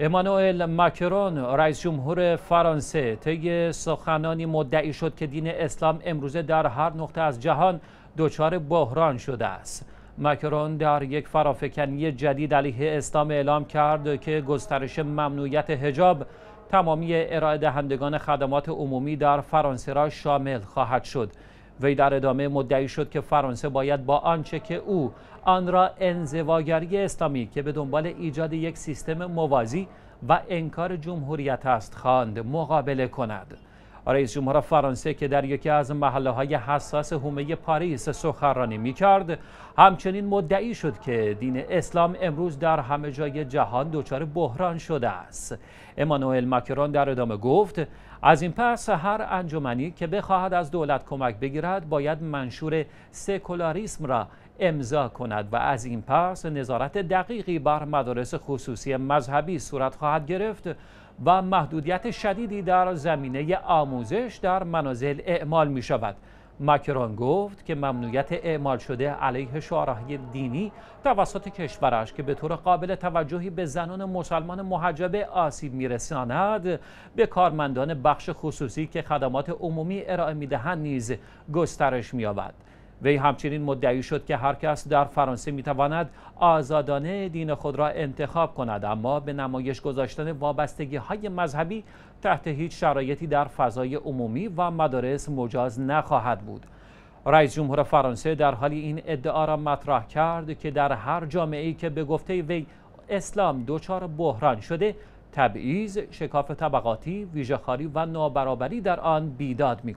امانوئل ماکرون رئیس جمهور فرانسه طی سخنانی مدعی شد که دین اسلام امروزه در هر نقطه از جهان دچار بحران شده است ماکرون در یک فرافکنی جدید علیه اسلام اعلام کرد که گسترش ممنوعیت هجاب تمامی ارائه دهندگان خدمات عمومی در فرانسه را شامل خواهد شد وی در ادامه مدعی شد که فرانسه باید با آنچه که او آن را انزواگری اسلامی که به دنبال ایجاد یک سیستم موازی و انکار جمهوریت است خواند مقابله کند رئیس جمهور فرانسه که در یکی از محله های حساس حومه پاریس سخنرانی می کرد همچنین مدعی شد که دین اسلام امروز در همه جای جهان دچار بحران شده است امانوئل مکرون در ادامه گفت از این پس هر انجمنی که بخواهد از دولت کمک بگیرد باید منشور سکولاریسم را امضا کند و از این پس نظارت دقیقی بر مدارس خصوصی مذهبی صورت خواهد گرفت و محدودیت شدیدی در زمینه آموزش در منازل اعمال می شود مکرون گفت که ممنوعیت اعمال شده علیه شعارهای دینی توسط کشورش که به طور قابل توجهی به زنان مسلمان محجبه آسیب میرساند به کارمندان بخش خصوصی که خدمات عمومی ارائه دهند نیز گسترش مییابد وی همچنین مدعی شد که هر کس در فرانسه میتواند آزادانه دین خود را انتخاب کند اما به نمایش گذاشتن وابستگی های مذهبی تحت هیچ شرایطی در فضای عمومی و مدارس مجاز نخواهد بود رئیس جمهور فرانسه در حالی این ادعا را مطرح کرد که در هر جامعه که به گفته وی اسلام دچار بحران شده تبعیض شکاف طبقاتی ویژهخواری و نابرابری در آن بیداد می